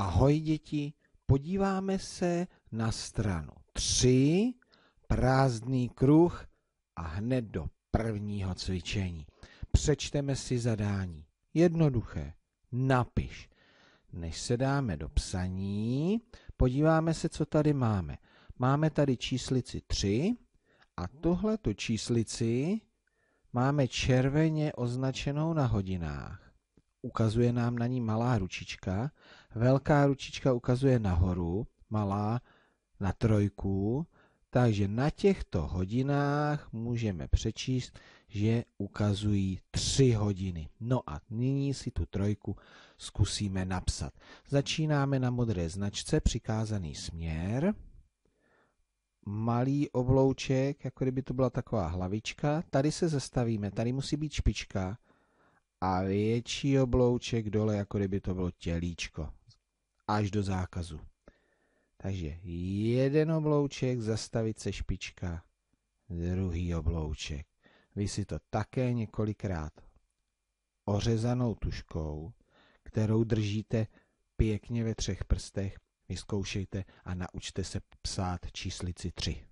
Ahoj děti, podíváme se na stranu 3, prázdný kruh a hned do prvního cvičení. Přečteme si zadání. Jednoduché. Napiš. Než se dáme do psaní, podíváme se, co tady máme. Máme tady číslici 3 a tu číslici máme červeně označenou na hodinách ukazuje nám na ní malá ručička, velká ručička ukazuje nahoru, malá na trojku, takže na těchto hodinách můžeme přečíst, že ukazují tři hodiny. No a nyní si tu trojku zkusíme napsat. Začínáme na modré značce přikázaný směr. Malý oblouček, jako kdyby to byla taková hlavička. Tady se zastavíme, tady musí být špička a větší oblouček dole, jako kdyby to bylo tělíčko. Až do zákazu. Takže jeden oblouček, zastavit se špička, druhý oblouček. Vy si to také několikrát ořezanou tuškou, kterou držíte pěkně ve třech prstech, vyzkoušejte a naučte se psát číslici 3.